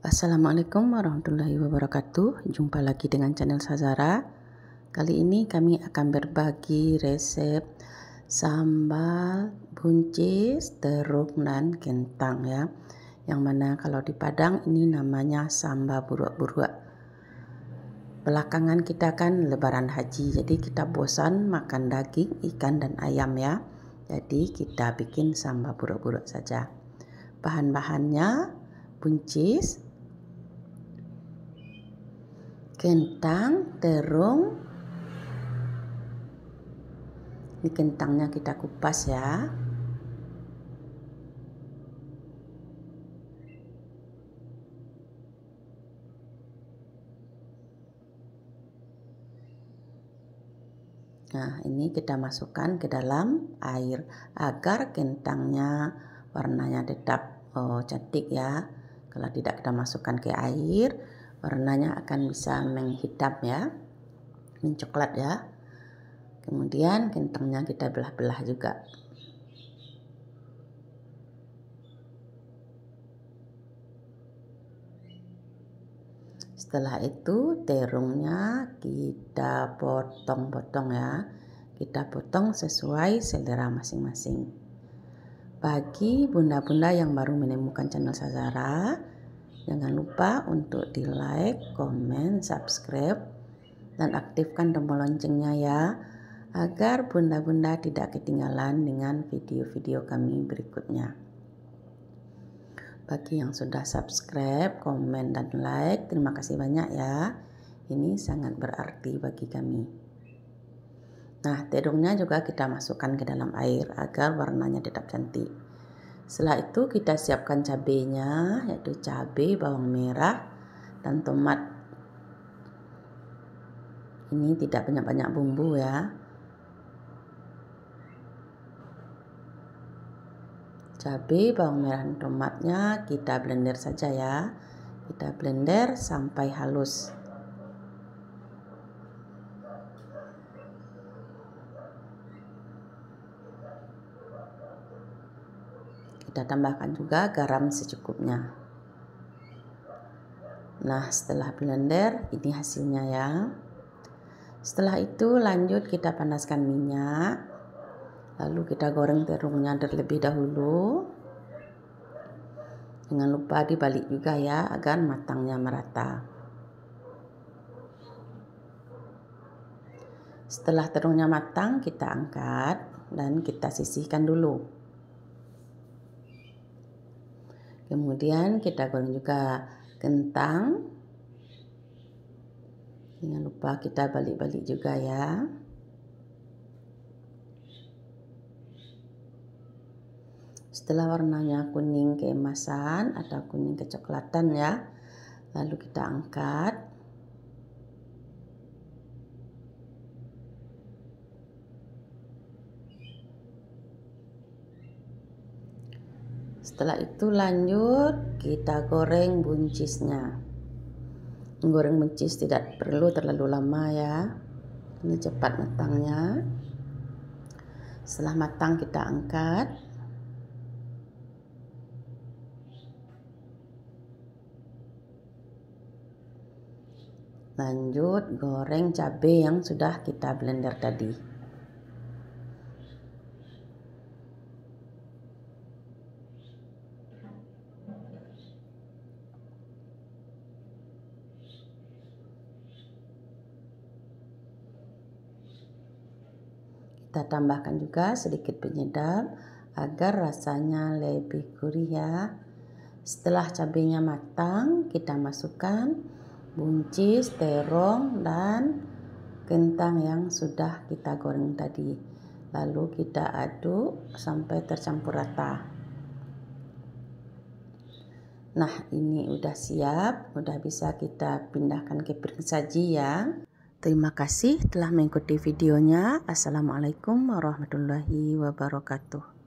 Assalamualaikum warahmatullahi wabarakatuh. Jumpa lagi dengan channel Sazara. Kali ini kami akan berbagi resep sambal buncis, terung dan kentang ya. Yang mana kalau di Padang ini namanya sambal buruk-buruk. Belakangan kita kan lebaran haji, jadi kita bosan makan daging, ikan dan ayam ya. Jadi kita bikin sambal buruk-buruk saja. Bahan-bahannya buncis, kentang terung ini kentangnya kita kupas ya Nah, ini kita masukkan ke dalam air agar kentangnya warnanya tetap oh, cantik ya. Kalau tidak kita masukkan ke air, warnanya akan bisa menghitam ya mencoklat ya kemudian kentangnya kita belah-belah juga setelah itu terungnya kita potong-potong ya kita potong sesuai selera masing-masing bagi bunda-bunda yang baru menemukan channel Sazara Jangan lupa untuk di like, komen, subscribe, dan aktifkan tombol loncengnya ya, agar bunda-bunda tidak ketinggalan dengan video-video kami berikutnya. Bagi yang sudah subscribe, komen, dan like, terima kasih banyak ya. Ini sangat berarti bagi kami. Nah, terungnya juga kita masukkan ke dalam air agar warnanya tetap cantik. Setelah itu kita siapkan cabenya yaitu cabe, bawang merah dan tomat. Ini tidak banyak-banyak bumbu ya. Cabe, bawang merah dan tomatnya kita blender saja ya. Kita blender sampai halus. Kita tambahkan juga garam secukupnya. Nah, setelah blender, ini hasilnya ya. Setelah itu lanjut kita panaskan minyak. Lalu kita goreng terungnya terlebih dahulu. Jangan lupa dibalik juga ya agar matangnya merata. Setelah terungnya matang, kita angkat dan kita sisihkan dulu. kemudian kita goreng juga kentang jangan lupa kita balik-balik juga ya setelah warnanya kuning keemasan atau kuning kecoklatan ya lalu kita angkat Setelah itu lanjut kita goreng buncisnya. Goreng buncis tidak perlu terlalu lama ya. Ini cepat matangnya. Setelah matang kita angkat. Lanjut goreng cabai yang sudah kita blender tadi. Kita tambahkan juga sedikit penyedap agar rasanya lebih gurih ya. Setelah cabenya matang, kita masukkan buncis, terong, dan kentang yang sudah kita goreng tadi. Lalu kita aduk sampai tercampur rata. Nah, ini udah siap, udah bisa kita pindahkan ke piring saji ya. Terima kasih telah mengikuti videonya. Assalamualaikum warahmatullahi wabarakatuh.